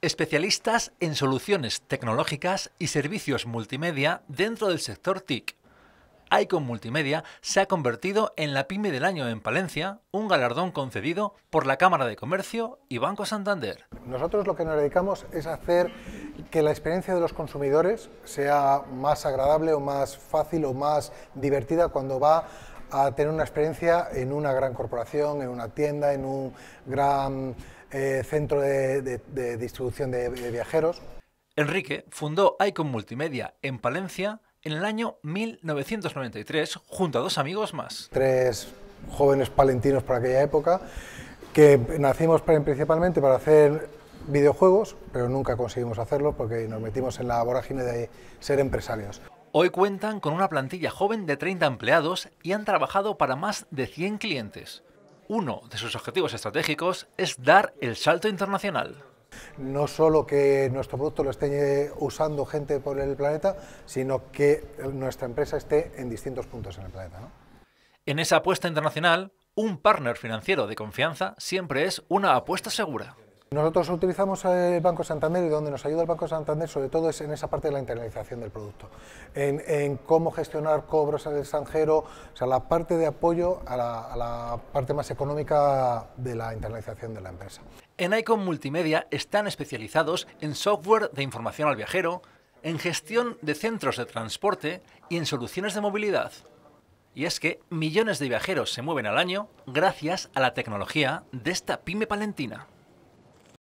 Especialistas en soluciones tecnológicas y servicios multimedia dentro del sector TIC. Icon Multimedia se ha convertido en la pyme del año en Palencia, un galardón concedido por la Cámara de Comercio y Banco Santander. Nosotros lo que nos dedicamos es hacer que la experiencia de los consumidores sea más agradable o más fácil o más divertida cuando va a tener una experiencia en una gran corporación, en una tienda, en un gran eh, centro de, distribución de, viajeros. Enrique fundó Icon Multimedia en Palencia en el año 1993 junto a dos amigos más. Tres jóvenes palentinos para aquella época que nacimos principalmente para hacer videojuegos, pero nunca conseguimos hacerlo porque nos metimos en la vorágine de ser empresarios. Hoy cuentan con una plantilla joven de 30 empleados y han trabajado para más de 100 clientes. Uno de sus objetivos estratégicos es dar el salto internacional. No solo que nuestro producto lo esté usando gente por el planeta, sino que nuestra empresa esté en distintos puntos en el planeta. En esa apuesta internacional, un partner financiero de confianza siempre es una apuesta segura. Nosotros utilizamos el eh, Banco Santander y donde nos ayuda el Banco Santander sobre todo es en esa parte de la internalización del producto, en, cómo gestionar cobros al extranjero, o sea, la parte de apoyo a la, a la parte más económica de la internalización de la empresa. En Icon Multimedia están especializados en software de información al viajero, en gestión de centros de transporte y en soluciones de movilidad. Y es que millones de viajeros se mueven al año gracias a la tecnología de esta pyme palentina.